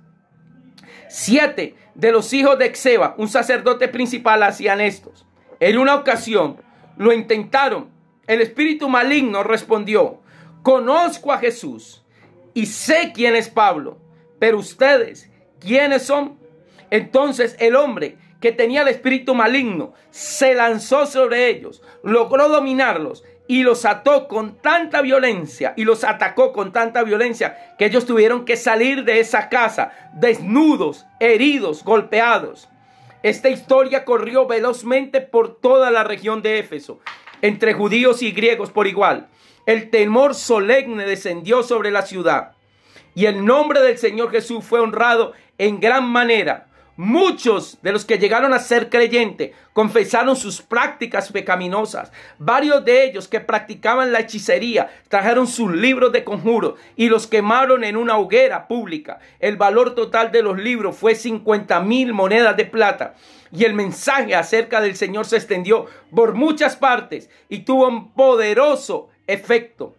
Siete de los hijos de Exeba, un sacerdote principal, hacían estos. En una ocasión lo intentaron. El espíritu maligno respondió, conozco a Jesús y sé quién es Pablo, pero ustedes, ¿quiénes son? Entonces el hombre que tenía el espíritu maligno, se lanzó sobre ellos, logró dominarlos y los ató con tanta violencia y los atacó con tanta violencia que ellos tuvieron que salir de esa casa desnudos, heridos, golpeados. Esta historia corrió velozmente por toda la región de Éfeso, entre judíos y griegos por igual. El temor solemne descendió sobre la ciudad y el nombre del Señor Jesús fue honrado en gran manera Muchos de los que llegaron a ser creyentes confesaron sus prácticas pecaminosas. Varios de ellos que practicaban la hechicería trajeron sus libros de conjuro y los quemaron en una hoguera pública. El valor total de los libros fue 50 mil monedas de plata. Y el mensaje acerca del Señor se extendió por muchas partes y tuvo un poderoso efecto.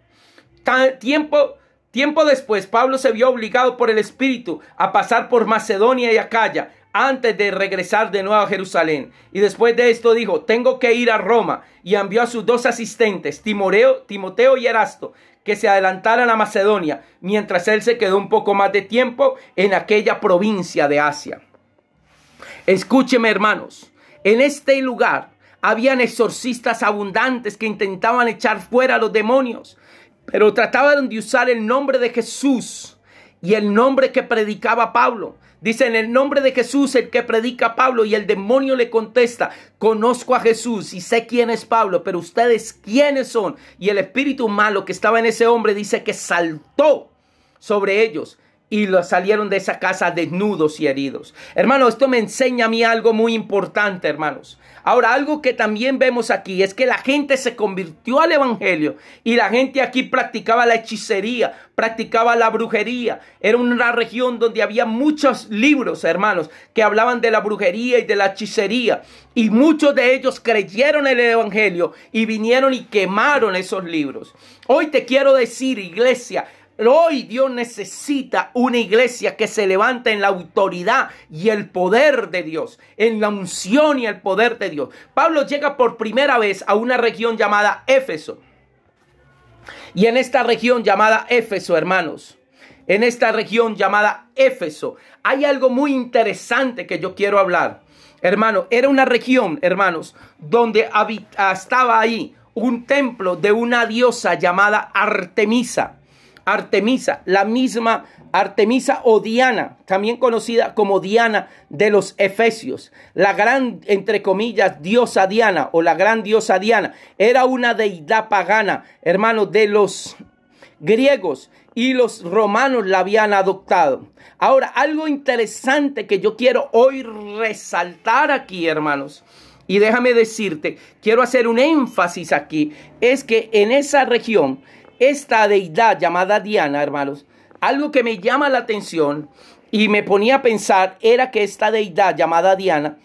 tiempo Tiempo después, Pablo se vio obligado por el Espíritu a pasar por Macedonia y Acaya antes de regresar de nuevo a Jerusalén. Y después de esto dijo, tengo que ir a Roma. Y envió a sus dos asistentes, Timoreo, Timoteo y Erasto, que se adelantaran a Macedonia, mientras él se quedó un poco más de tiempo en aquella provincia de Asia. Escúcheme hermanos, en este lugar habían exorcistas abundantes que intentaban echar fuera a los demonios, pero trataban de usar el nombre de Jesús y el nombre que predicaba Pablo Dice en el nombre de Jesús el que predica Pablo y el demonio le contesta, conozco a Jesús y sé quién es Pablo, pero ustedes quiénes son. Y el espíritu malo que estaba en ese hombre dice que saltó sobre ellos y los salieron de esa casa desnudos y heridos. Hermano, esto me enseña a mí algo muy importante, hermanos. Ahora, algo que también vemos aquí es que la gente se convirtió al Evangelio y la gente aquí practicaba la hechicería, practicaba la brujería. Era una región donde había muchos libros, hermanos, que hablaban de la brujería y de la hechicería. Y muchos de ellos creyeron el Evangelio y vinieron y quemaron esos libros. Hoy te quiero decir, iglesia, Hoy Dios necesita una iglesia que se levante en la autoridad y el poder de Dios, en la unción y el poder de Dios. Pablo llega por primera vez a una región llamada Éfeso. Y en esta región llamada Éfeso, hermanos, en esta región llamada Éfeso, hay algo muy interesante que yo quiero hablar. Hermano, era una región, hermanos, donde estaba ahí un templo de una diosa llamada Artemisa. Artemisa, la misma Artemisa o Diana, también conocida como Diana de los Efesios, la gran, entre comillas, diosa Diana o la gran diosa Diana, era una deidad pagana, hermanos, de los griegos y los romanos la habían adoptado. Ahora, algo interesante que yo quiero hoy resaltar aquí, hermanos, y déjame decirte, quiero hacer un énfasis aquí, es que en esa región, esta deidad llamada Diana, hermanos, algo que me llama la atención y me ponía a pensar era que esta deidad llamada Diana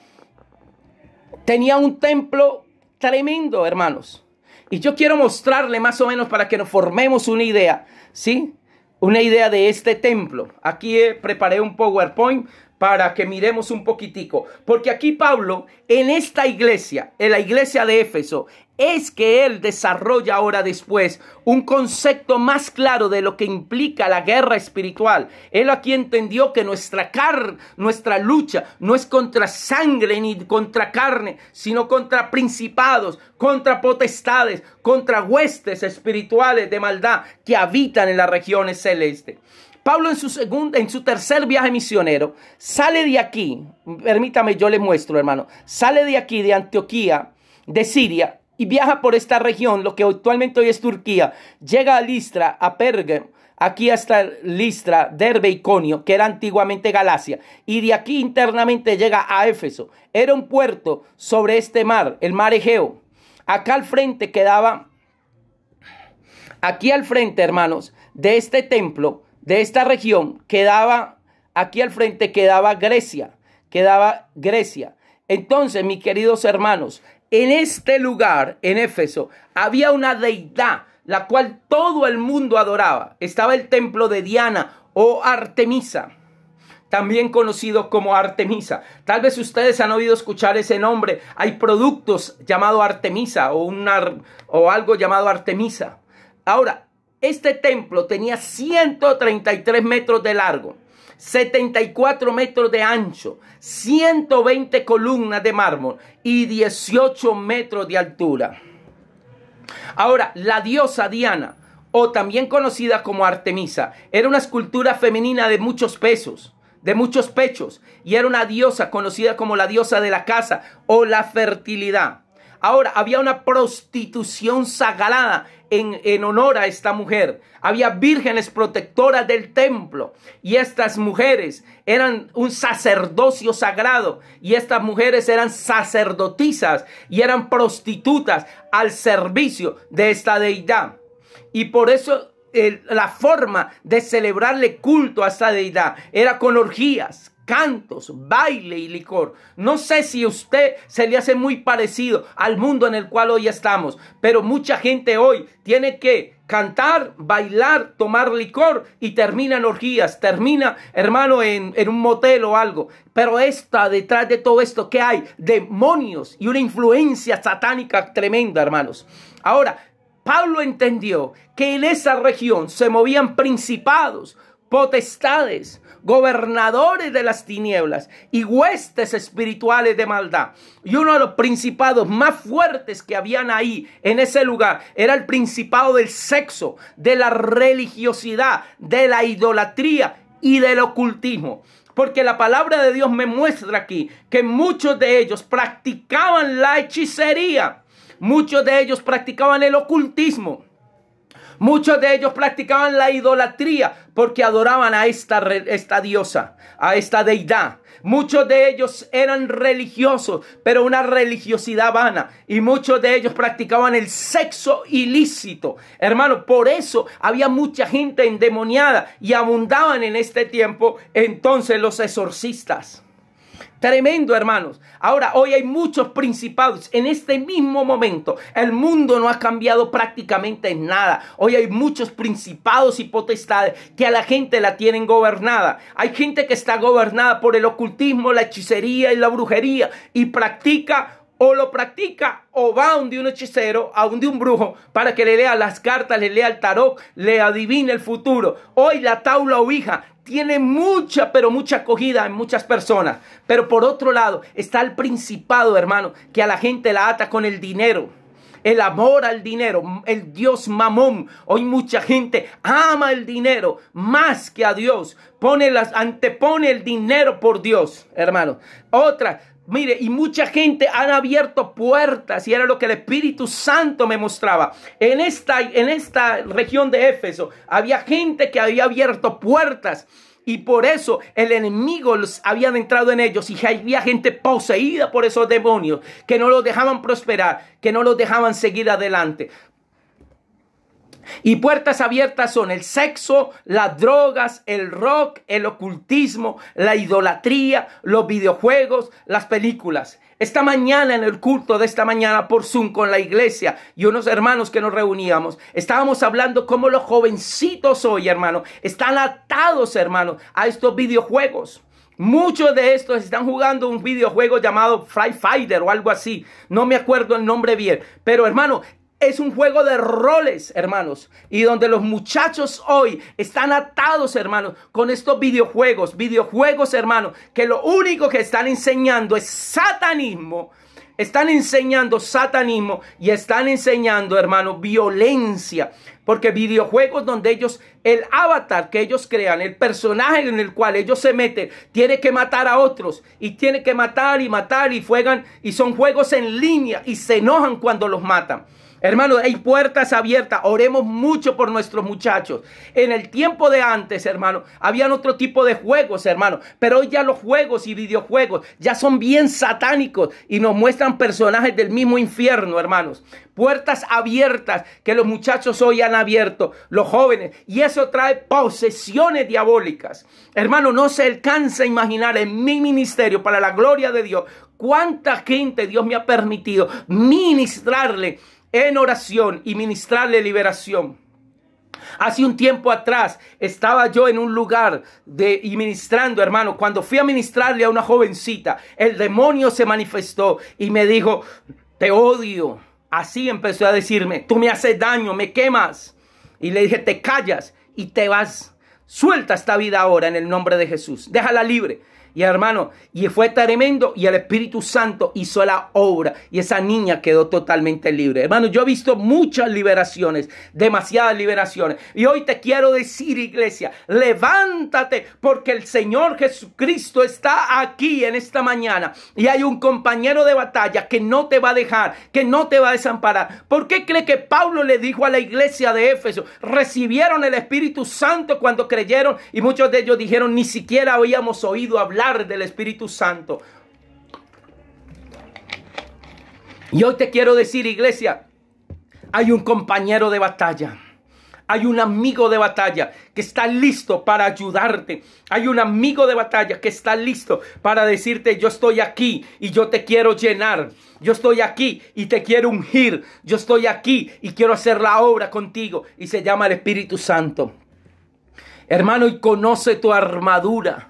tenía un templo tremendo, hermanos. Y yo quiero mostrarle más o menos para que nos formemos una idea, ¿sí? Una idea de este templo. Aquí eh, preparé un PowerPoint para que miremos un poquitico. Porque aquí Pablo, en esta iglesia, en la iglesia de Éfeso, es que él desarrolla ahora después un concepto más claro de lo que implica la guerra espiritual. Él aquí entendió que nuestra carne, nuestra lucha no es contra sangre ni contra carne, sino contra principados, contra potestades, contra huestes espirituales de maldad que habitan en las regiones celestes. Pablo en su segunda, en su tercer viaje misionero, sale de aquí, permítame yo le muestro, hermano, sale de aquí de Antioquía, de Siria, y viaja por esta región, lo que actualmente hoy es Turquía, llega a Listra, a Pérgamo, aquí hasta Listra, Derbe y Conio, que era antiguamente Galacia, y de aquí internamente llega a Éfeso. Era un puerto sobre este mar, el mar Egeo. Acá al frente quedaba, aquí al frente, hermanos, de este templo, de esta región, quedaba, aquí al frente quedaba Grecia, quedaba Grecia. Entonces, mis queridos hermanos, en este lugar, en Éfeso, había una deidad la cual todo el mundo adoraba. Estaba el templo de Diana o Artemisa, también conocido como Artemisa. Tal vez ustedes han oído escuchar ese nombre. Hay productos llamado Artemisa o, o algo llamado Artemisa. Ahora, este templo tenía 133 metros de largo 74 metros de ancho, 120 columnas de mármol y 18 metros de altura. Ahora, la diosa Diana, o también conocida como Artemisa, era una escultura femenina de muchos pesos, de muchos pechos, y era una diosa conocida como la diosa de la casa o la fertilidad. Ahora, había una prostitución sagrada en, honor a esta mujer. Había vírgenes protectoras del templo y estas mujeres eran un sacerdocio sagrado y estas mujeres eran sacerdotisas y eran prostitutas al servicio de esta deidad. Y por eso la forma de celebrarle culto a esta deidad era con orgías, cantos, baile y licor. No sé si usted se le hace muy parecido al mundo en el cual hoy estamos, pero mucha gente hoy tiene que cantar, bailar, tomar licor y termina en orgías, termina, hermano, en, en un motel o algo. Pero está detrás de todo esto que hay demonios y una influencia satánica tremenda, hermanos. Ahora, Pablo entendió que en esa región se movían principados, potestades, gobernadores de las tinieblas y huestes espirituales de maldad. Y uno de los principados más fuertes que habían ahí, en ese lugar, era el principado del sexo, de la religiosidad, de la idolatría y del ocultismo. Porque la palabra de Dios me muestra aquí que muchos de ellos practicaban la hechicería, muchos de ellos practicaban el ocultismo. Muchos de ellos practicaban la idolatría porque adoraban a esta, esta diosa, a esta deidad. Muchos de ellos eran religiosos, pero una religiosidad vana. Y muchos de ellos practicaban el sexo ilícito. Hermano, por eso había mucha gente endemoniada y abundaban en este tiempo entonces los exorcistas. Tremendo, hermanos. Ahora, hoy hay muchos principados. En este mismo momento, el mundo no ha cambiado prácticamente en nada. Hoy hay muchos principados y potestades que a la gente la tienen gobernada. Hay gente que está gobernada por el ocultismo, la hechicería y la brujería y practica o lo practica o va a un de un hechicero, a un de un brujo, para que le lea las cartas, le lea el tarot, le adivine el futuro. Hoy la taula o hija tiene mucha, pero mucha acogida en muchas personas. Pero por otro lado está el principado, hermano, que a la gente la ata con el dinero. El amor al dinero, el Dios mamón. Hoy mucha gente ama el dinero más que a Dios. Pone las, antepone el dinero por Dios, hermano. Otra, Mire, y mucha gente han abierto puertas y era lo que el Espíritu Santo me mostraba. En esta, en esta región de Éfeso había gente que había abierto puertas y por eso el enemigo los había entrado en ellos y había gente poseída por esos demonios que no los dejaban prosperar, que no los dejaban seguir adelante. Y puertas abiertas son el sexo, las drogas, el rock, el ocultismo, la idolatría, los videojuegos, las películas. Esta mañana en el culto de esta mañana por Zoom con la iglesia y unos hermanos que nos reuníamos, estábamos hablando cómo los jovencitos hoy, hermano, están atados, hermano, a estos videojuegos. Muchos de estos están jugando un videojuego llamado Fry Fighter o algo así. No me acuerdo el nombre bien. Pero hermano, es un juego de roles, hermanos, y donde los muchachos hoy están atados, hermanos, con estos videojuegos, videojuegos, hermanos, que lo único que están enseñando es satanismo. Están enseñando satanismo y están enseñando, hermanos violencia. Porque videojuegos donde ellos, el avatar que ellos crean, el personaje en el cual ellos se meten, tiene que matar a otros y tiene que matar y matar y juegan y son juegos en línea y se enojan cuando los matan. Hermanos, hay puertas abiertas. Oremos mucho por nuestros muchachos. En el tiempo de antes, hermano, habían otro tipo de juegos, hermano. Pero hoy ya los juegos y videojuegos ya son bien satánicos y nos muestran personajes del mismo infierno, hermanos. Puertas abiertas que los muchachos hoy han abierto, los jóvenes. Y eso trae posesiones diabólicas. Hermano, no se alcanza a imaginar en mi ministerio, para la gloria de Dios, cuánta gente Dios me ha permitido ministrarle en oración y ministrarle liberación. Hace un tiempo atrás estaba yo en un lugar de, y ministrando, hermano. Cuando fui a ministrarle a una jovencita, el demonio se manifestó y me dijo, te odio. Así empezó a decirme, tú me haces daño, me quemas. Y le dije, te callas y te vas. Suelta esta vida ahora en el nombre de Jesús. Déjala libre. Y hermano, y fue tremendo y el Espíritu Santo hizo la obra y esa niña quedó totalmente libre. Hermano, yo he visto muchas liberaciones, demasiadas liberaciones. Y hoy te quiero decir, iglesia, levántate porque el Señor Jesucristo está aquí en esta mañana y hay un compañero de batalla que no te va a dejar, que no te va a desamparar. ¿Por qué cree que Pablo le dijo a la iglesia de Éfeso, recibieron el Espíritu Santo cuando creyeron y muchos de ellos dijeron, ni siquiera habíamos oído hablar? del Espíritu Santo. Y hoy te quiero decir, iglesia, hay un compañero de batalla. Hay un amigo de batalla que está listo para ayudarte. Hay un amigo de batalla que está listo para decirte, yo estoy aquí y yo te quiero llenar. Yo estoy aquí y te quiero ungir. Yo estoy aquí y quiero hacer la obra contigo. Y se llama el Espíritu Santo. Hermano, y conoce tu armadura.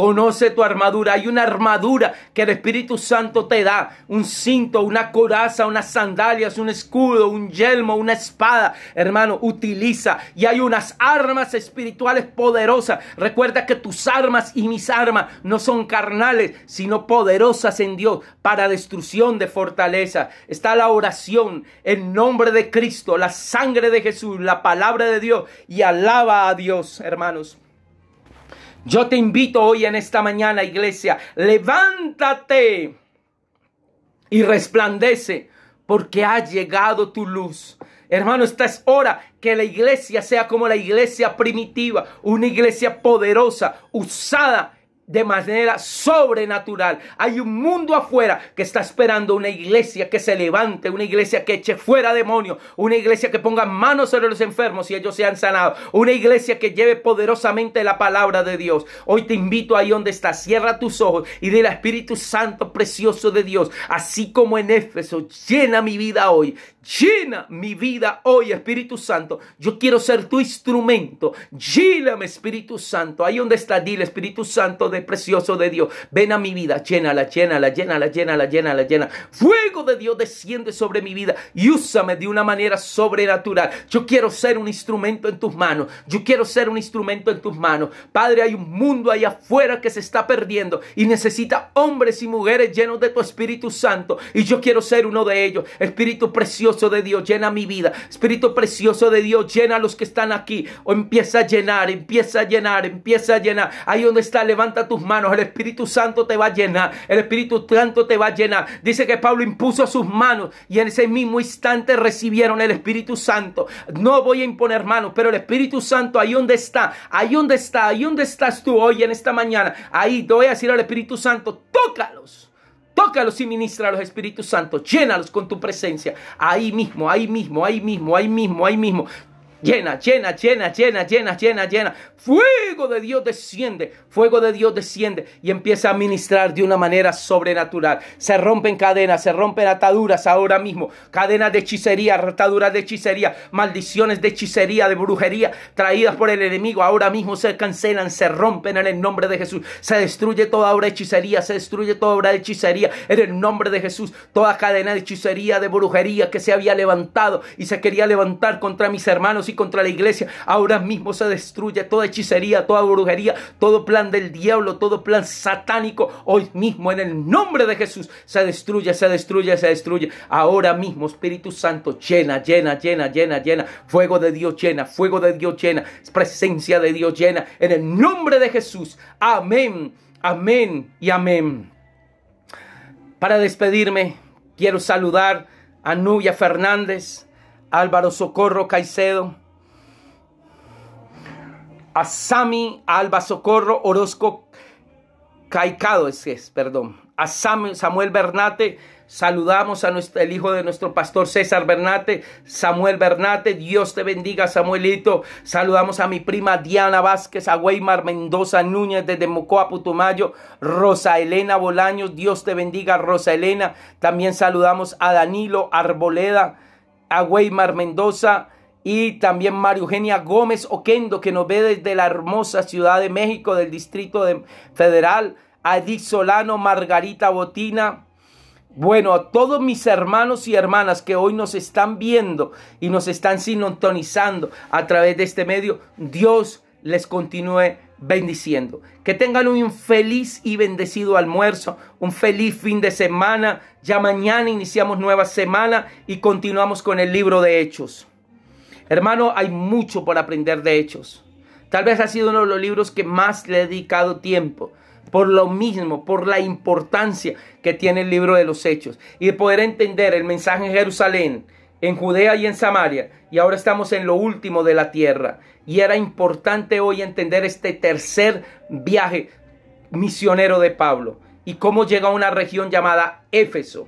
Conoce tu armadura. Hay una armadura que el Espíritu Santo te da. Un cinto, una coraza, unas sandalias, un escudo, un yelmo, una espada. Hermano, utiliza. Y hay unas armas espirituales poderosas. Recuerda que tus armas y mis armas no son carnales, sino poderosas en Dios para destrucción de fortaleza. Está la oración, el nombre de Cristo, la sangre de Jesús, la palabra de Dios. Y alaba a Dios, hermanos. Yo te invito hoy en esta mañana, iglesia, levántate y resplandece porque ha llegado tu luz. Hermano, esta es hora que la iglesia sea como la iglesia primitiva, una iglesia poderosa, usada de manera sobrenatural. Hay un mundo afuera que está esperando una iglesia que se levante, una iglesia que eche fuera demonios, una iglesia que ponga manos sobre los enfermos y ellos sean sanados, una iglesia que lleve poderosamente la palabra de Dios. Hoy te invito ahí donde estás, cierra tus ojos y del Espíritu Santo precioso de Dios, así como en Éfeso, llena mi vida hoy, Llena mi vida hoy, Espíritu Santo. Yo quiero ser tu instrumento. Lléname, Espíritu Santo. Ahí donde está, dile, Espíritu Santo de precioso de Dios. Ven a mi vida, llénala, llena llénala, llénala, la llena. Fuego de Dios desciende sobre mi vida y úsame de una manera sobrenatural. Yo quiero ser un instrumento en tus manos. Yo quiero ser un instrumento en tus manos. Padre, hay un mundo allá afuera que se está perdiendo y necesita hombres y mujeres llenos de tu Espíritu Santo. Y yo quiero ser uno de ellos. Espíritu precioso precioso de Dios, llena mi vida. Espíritu precioso de Dios, llena a los que están aquí. O empieza a llenar, empieza a llenar, empieza a llenar. Ahí donde está, levanta tus manos. El Espíritu Santo te va a llenar. El Espíritu Santo te va a llenar. Dice que Pablo impuso sus manos y en ese mismo instante recibieron el Espíritu Santo. No voy a imponer manos, pero el Espíritu Santo ahí donde está, ahí donde está, ahí donde estás tú hoy en esta mañana. Ahí te voy a decir al Espíritu Santo, tócalos Tócalos y ministra a los Espíritus Santos. Llénalos con tu presencia. Ahí mismo, ahí mismo, ahí mismo, ahí mismo, ahí mismo llena, llena, llena, llena, llena, llena, llena. Fuego de Dios desciende, fuego de Dios desciende y empieza a ministrar de una manera sobrenatural. Se rompen cadenas, se rompen ataduras ahora mismo, cadenas de hechicería, ataduras de hechicería, maldiciones de hechicería, de brujería traídas por el enemigo. Ahora mismo se cancelan, se rompen en el nombre de Jesús. Se destruye toda obra de hechicería, se destruye toda obra de hechicería en el nombre de Jesús. Toda cadena de hechicería, de brujería que se había levantado y se quería levantar contra mis hermanos contra la iglesia. Ahora mismo se destruye toda hechicería, toda brujería, todo plan del diablo, todo plan satánico. Hoy mismo en el nombre de Jesús se destruye, se destruye, se destruye. Ahora mismo Espíritu Santo llena, llena, llena, llena, llena. Fuego de Dios llena, fuego de Dios llena, presencia de Dios llena. En el nombre de Jesús. Amén, amén y amén. Para despedirme, quiero saludar a Nubia Fernández, Álvaro Socorro Caicedo, a Sami Alba Socorro Orozco Caicado, es, es perdón, a Samuel, Samuel Bernate, saludamos a nuestro, el hijo de nuestro pastor César Bernate, Samuel Bernate, Dios te bendiga Samuelito, saludamos a mi prima Diana Vázquez, a Weimar Mendoza Núñez desde Mocoa Putumayo, Rosa Elena Bolaños, Dios te bendiga Rosa Elena, también saludamos a Danilo Arboleda, a Weimar Mendoza, y también María Eugenia Gómez Oquendo, que nos ve desde la hermosa Ciudad de México, del Distrito Federal, Adix Solano, Margarita Botina. Bueno, a todos mis hermanos y hermanas que hoy nos están viendo y nos están sintonizando a través de este medio, Dios les continúe bendiciendo. Que tengan un feliz y bendecido almuerzo, un feliz fin de semana. Ya mañana iniciamos nueva semana y continuamos con el libro de Hechos. Hermano, hay mucho por aprender de Hechos. Tal vez ha sido uno de los libros que más le he dedicado tiempo. Por lo mismo, por la importancia que tiene el libro de los Hechos. Y poder entender el mensaje en Jerusalén, en Judea y en Samaria. Y ahora estamos en lo último de la tierra. Y era importante hoy entender este tercer viaje misionero de Pablo. Y cómo llega a una región llamada Éfeso.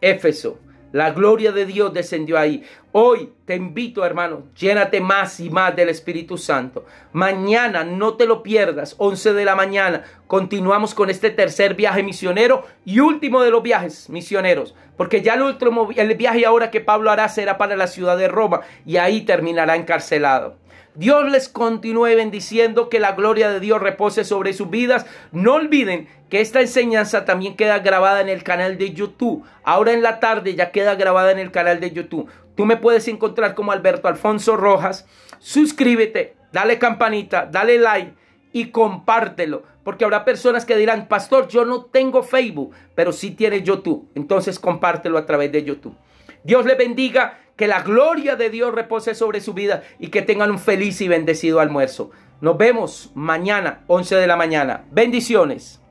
Éfeso. La gloria de Dios descendió ahí. Hoy te invito, hermano, llénate más y más del Espíritu Santo. Mañana no te lo pierdas, 11 de la mañana. Continuamos con este tercer viaje misionero y último de los viajes misioneros, porque ya el último el viaje ahora que Pablo hará será para la ciudad de Roma y ahí terminará encarcelado. Dios les continúe bendiciendo, que la gloria de Dios repose sobre sus vidas. No olviden que esta enseñanza también queda grabada en el canal de YouTube. Ahora en la tarde ya queda grabada en el canal de YouTube. Tú me puedes encontrar como Alberto Alfonso Rojas. Suscríbete, dale campanita, dale like y compártelo. Porque habrá personas que dirán, pastor, yo no tengo Facebook, pero sí tiene YouTube. Entonces compártelo a través de YouTube. Dios les bendiga que la gloria de Dios repose sobre su vida y que tengan un feliz y bendecido almuerzo. Nos vemos mañana, 11 de la mañana. Bendiciones.